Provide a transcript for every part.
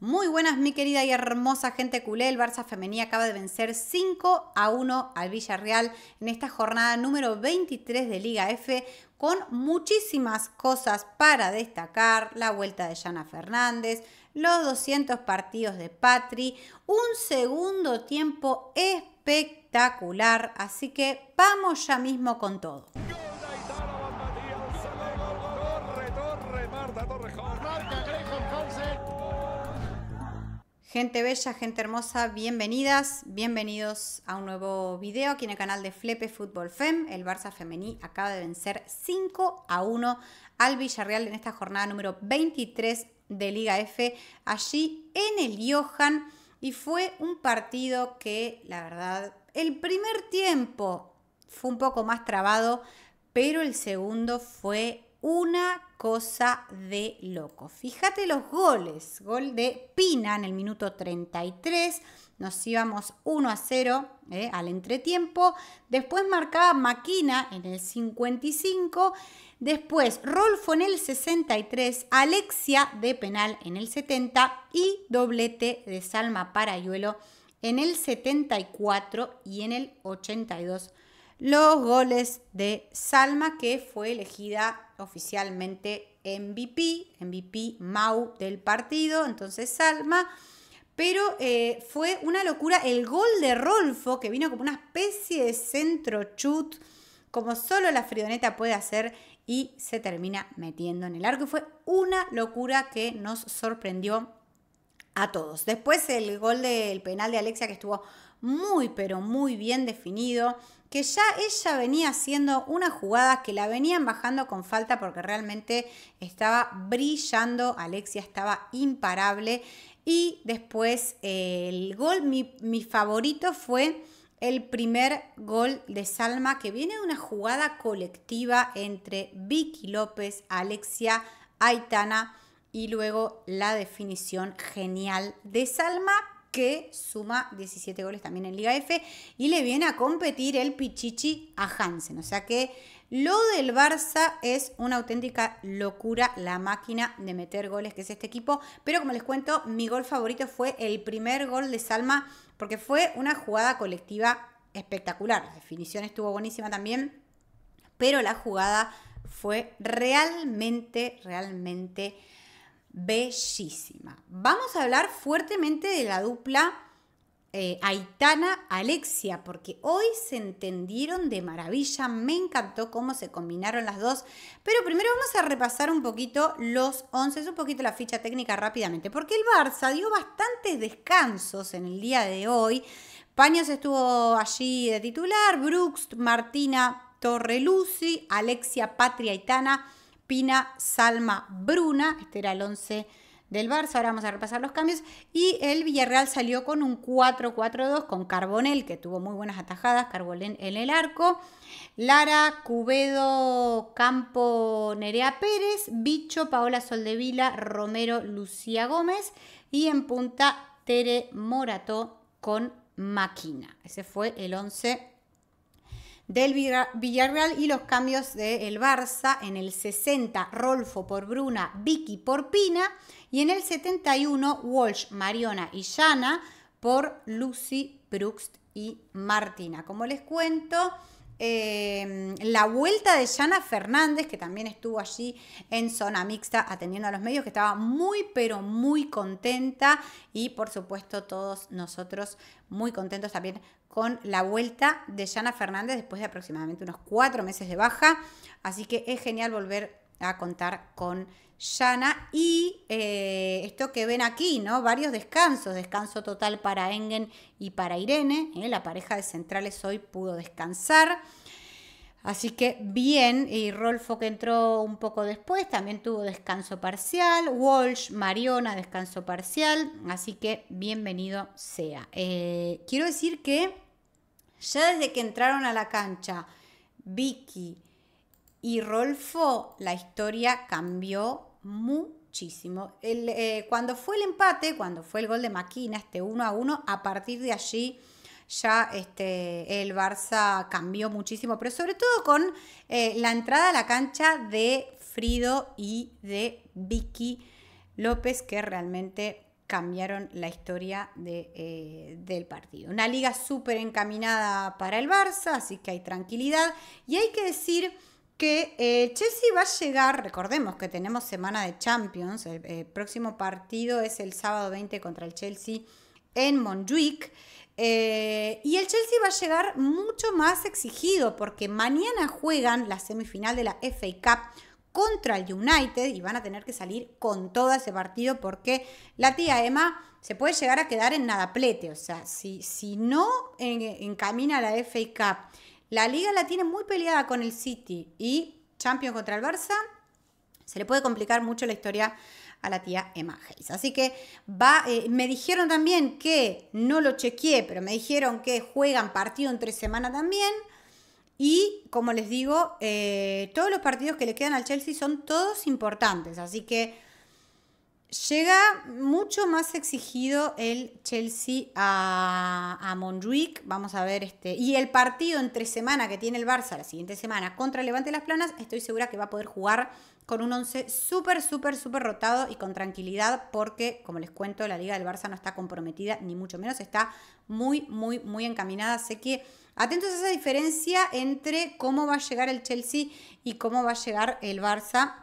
Muy buenas, mi querida y hermosa gente culé. El Barça Femení acaba de vencer 5 a 1 al Villarreal en esta jornada número 23 de Liga F, con muchísimas cosas para destacar: la vuelta de Yana Fernández, los 200 partidos de Patri, un segundo tiempo espectacular. Así que vamos ya mismo con todo. Gente bella, gente hermosa, bienvenidas, bienvenidos a un nuevo video aquí en el canal de Flepe Fútbol Fem. El Barça Femení acaba de vencer 5 a 1 al Villarreal en esta jornada número 23 de Liga F, allí en el Johan. Y fue un partido que, la verdad, el primer tiempo fue un poco más trabado, pero el segundo fue una cosa de loco. Fíjate los goles. Gol de Pina en el minuto 33. Nos íbamos 1 a 0 eh, al entretiempo. Después marcaba Maquina en el 55. Después Rolfo en el 63. Alexia de penal en el 70. Y doblete de Salma Parayuelo en el 74 y en el 82 los goles de Salma, que fue elegida oficialmente MVP, MVP Mau del partido, entonces Salma. Pero eh, fue una locura el gol de Rolfo, que vino como una especie de centro chut, como solo la Frioneta puede hacer, y se termina metiendo en el arco. fue una locura que nos sorprendió a todos. Después el gol del penal de Alexia que estuvo muy pero muy bien definido, que ya ella venía haciendo una jugada que la venían bajando con falta porque realmente estaba brillando, Alexia estaba imparable y después el gol, mi, mi favorito fue el primer gol de Salma que viene de una jugada colectiva entre Vicky López, Alexia, Aitana y luego la definición genial de Salma que suma 17 goles también en Liga F y le viene a competir el Pichichi a Hansen. O sea que lo del Barça es una auténtica locura, la máquina de meter goles que es este equipo. Pero como les cuento, mi gol favorito fue el primer gol de Salma porque fue una jugada colectiva espectacular. La definición estuvo buenísima también, pero la jugada fue realmente, realmente bellísima. Vamos a hablar fuertemente de la dupla eh, Aitana-Alexia, porque hoy se entendieron de maravilla, me encantó cómo se combinaron las dos, pero primero vamos a repasar un poquito los 11, un poquito la ficha técnica rápidamente, porque el Barça dio bastantes descansos en el día de hoy. Paños estuvo allí de titular, Brooks, Martina Torreluci, Alexia Patria Aitana. Pina, Salma, Bruna. Este era el 11 del Barça. Ahora vamos a repasar los cambios. Y el Villarreal salió con un 4-4-2 con Carbonel, que tuvo muy buenas atajadas. Carbonel en el arco. Lara, Cubedo, Campo, Nerea Pérez. Bicho, Paola Soldevila, Romero, Lucía Gómez. Y en punta, Tere Morato con Máquina. Ese fue el 11 del Villarreal y los cambios del Barça en el 60, Rolfo por Bruna, Vicky por Pina y en el 71, Walsh, Mariona y Jana por Lucy, Brooks y Martina. Como les cuento, Em, la vuelta de Yana Fernández, que también estuvo allí en zona mixta atendiendo a los medios, que estaba muy, pero muy contenta y por supuesto todos nosotros muy contentos también con la vuelta de Yana Fernández después de aproximadamente unos cuatro meses de baja. Así que es genial volver a contar con Yana. Y eh, esto que ven aquí, ¿no? Varios descansos. Descanso total para Engen y para Irene. ¿eh? La pareja de centrales hoy pudo descansar. Así que bien, y Rolfo que entró un poco después también tuvo descanso parcial, Walsh, Mariona, descanso parcial, así que bienvenido sea. Eh, quiero decir que ya desde que entraron a la cancha, Vicky, y Rolfo, la historia cambió muchísimo. Eh, cuando fue el empate, cuando fue el gol de Maquina, este 1 a 1, a partir de allí ya este, el Barça cambió muchísimo, pero sobre todo con eh, la entrada a la cancha de Frido y de Vicky López, que realmente cambiaron la historia de, eh, del partido. Una liga súper encaminada para el Barça, así que hay tranquilidad. Y hay que decir que eh, Chelsea va a llegar, recordemos que tenemos semana de Champions, el, eh, próximo partido es el sábado 20 contra el Chelsea en Montjuic, eh, y el Chelsea va a llegar mucho más exigido porque mañana juegan la semifinal de la FA Cup contra el United y van a tener que salir con todo ese partido porque la tía Emma se puede llegar a quedar en nadaplete. O sea, si, si no encamina la FA Cup la liga la tiene muy peleada con el City y Champions contra el Barça. Se le puede complicar mucho la historia a la tía Emma Hayes. Así que eh, me dijeron también que, no lo chequeé, pero me dijeron que juegan partido en tres semanas también. Y como les digo, eh, todos los partidos que le quedan al Chelsea son todos importantes. Así que Llega mucho más exigido el Chelsea a, a Vamos a ver este. Y el partido entre semana que tiene el Barça la siguiente semana contra el Levante Las Planas, estoy segura que va a poder jugar con un 11 súper, súper, súper rotado y con tranquilidad, porque, como les cuento, la Liga del Barça no está comprometida, ni mucho menos, está muy, muy, muy encaminada. Sé que atentos a esa diferencia entre cómo va a llegar el Chelsea y cómo va a llegar el Barça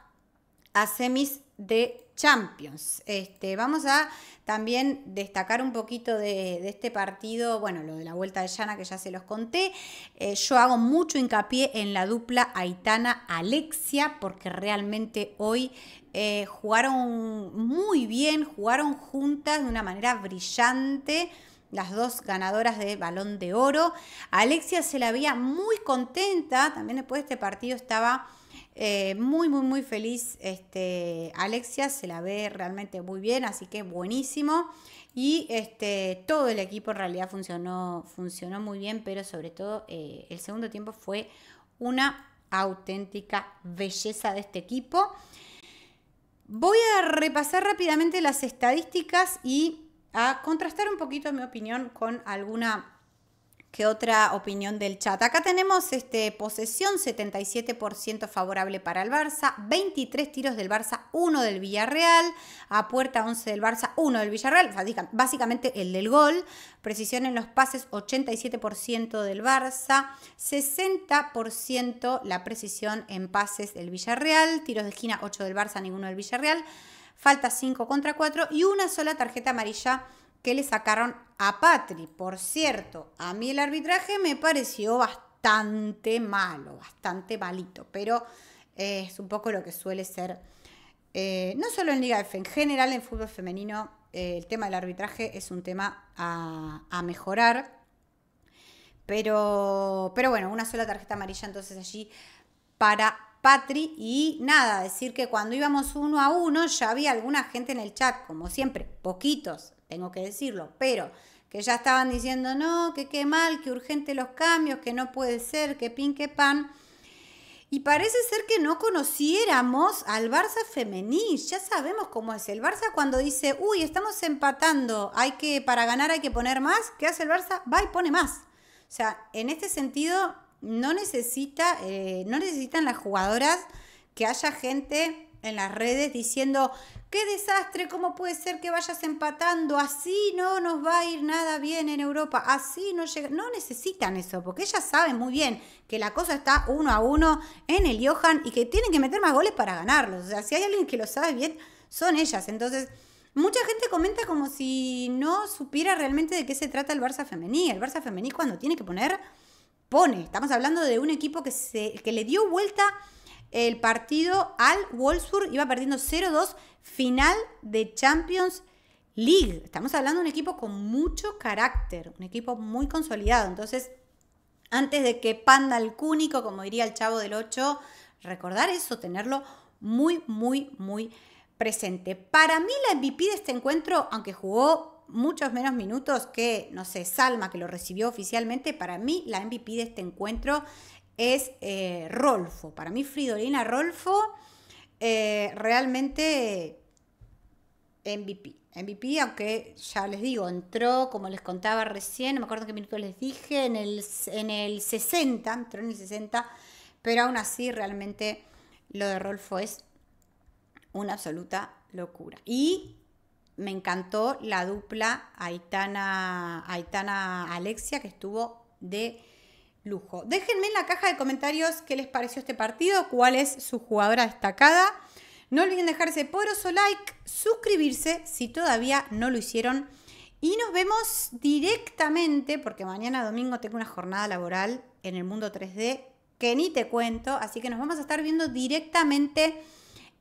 a semis de Champions. Este, vamos a también destacar un poquito de, este partido, bueno, lo de la vuelta de Llana que ya se los conté. Eh, yo hago mucho hincapié en la dupla Aitana-Alexia porque realmente hoy eh, jugaron muy bien, jugaron juntas de una manera brillante las dos ganadoras de balón de oro. Alexia se la veía muy contenta, también después de este partido estaba eh, muy, muy, muy feliz. Este, Alexia se la ve realmente muy bien, así que buenísimo. Y este, todo el equipo en realidad funcionó, funcionó muy bien, pero sobre todo eh, el segundo tiempo fue una auténtica belleza de este equipo. Voy a repasar rápidamente las estadísticas y a contrastar un poquito mi opinión con alguna ¿Qué otra opinión del chat? Acá tenemos este, posesión 77% favorable para el Barça, 23 tiros del Barça, 1 del Villarreal, a puerta 11 del Barça, 1 del Villarreal, básicamente el del gol, precisión en los pases 87% del Barça, 60% la precisión en pases del Villarreal, tiros de esquina 8 del Barça, ninguno del Villarreal, falta 5 contra 4 y una sola tarjeta amarilla que le sacaron a Patri. Por cierto, a mí el arbitraje me pareció bastante malo, bastante malito, pero eh, es un poco lo que suele ser, eh, no solo en Liga F, en general en fútbol femenino, eh, el tema del arbitraje es un tema a, mejorar. Pero, pero bueno, una sola tarjeta amarilla entonces allí para Patri y nada, decir que cuando íbamos uno a uno ya había alguna gente en el chat, como siempre, poquitos, tengo que decirlo, pero que ya estaban diciendo, no, que qué mal, que urgente los cambios, que no puede ser, que pin, que pan. Y parece ser que no conociéramos al Barça femenil. Ya sabemos cómo es el Barça cuando dice, uy, estamos empatando, hay que, para ganar hay que poner más. ¿Qué hace el Barça? Va y pone más. O sea, en este sentido, no, necesita, eh, no necesitan las jugadoras que haya gente en las redes diciendo, qué desastre, cómo puede ser que vayas empatando, así no nos va a ir nada bien en Europa, así no llega, no necesitan eso, porque ellas saben muy bien que la cosa está uno a uno en el Johan y que tienen que meter más goles para ganarlos, o sea, si hay alguien que lo sabe bien, son ellas, entonces... Mucha gente comenta como si no supiera realmente de qué se trata el Barça femení. El Barça femení cuando tiene que poner, pone. Estamos hablando de un equipo que, se, que le dio vuelta el partido al Wolfsburg, iba perdiendo 0-2, final de Champions League. Estamos hablando de un equipo con mucho carácter, un equipo muy consolidado. Entonces, antes de que panda el cúnico, como diría el chavo del 8, recordar eso, tenerlo muy, muy, muy presente. Para mí la MVP de este encuentro, aunque jugó muchos menos minutos que, no sé, Salma, que lo recibió oficialmente, para mí la MVP de este encuentro es eh, Rolfo. Para mí Fridolina Rolfo eh, realmente MVP. MVP, aunque ya les digo, entró, como les contaba recién, no me acuerdo en qué minuto les dije, en el, en el 60, entró en el 60, pero aún así realmente lo de Rolfo es una absoluta locura. Y me encantó la dupla Aitana, Aitana Alexia, que estuvo de lujo. Déjenme en la caja de comentarios qué les pareció este partido, cuál es su jugadora destacada. No olviden dejarse poroso like, suscribirse si todavía no lo hicieron. Y nos vemos directamente, porque mañana domingo tengo una jornada laboral en el mundo 3D que ni te cuento. Así que nos vamos a estar viendo directamente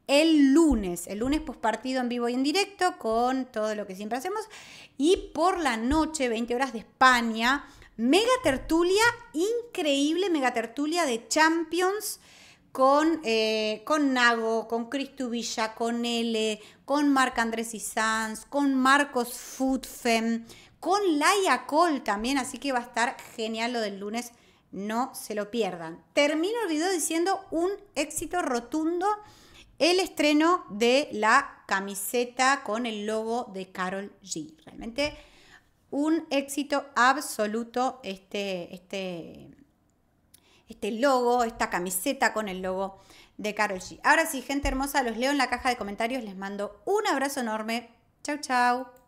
el lunes, el lunes post partido en vivo y en directo con todo lo que siempre hacemos. Y por la noche, 20 horas de España, mega tertulia, increíble mega tertulia de Champions con, eh, con Nago, con Cristu Villa, con L, con Marc Andrés y Sanz, con Marcos Futfem, con Laia Cole también, así que va a estar genial lo del lunes, no se lo pierdan. Termino el video diciendo un éxito rotundo el estreno de la camiseta con el logo de Carol G. Realmente un éxito absoluto este, este, este logo, esta camiseta con el logo de Carol G. Ahora sí, gente hermosa, los leo en la caja de comentarios, les mando un abrazo enorme. Chau, chau.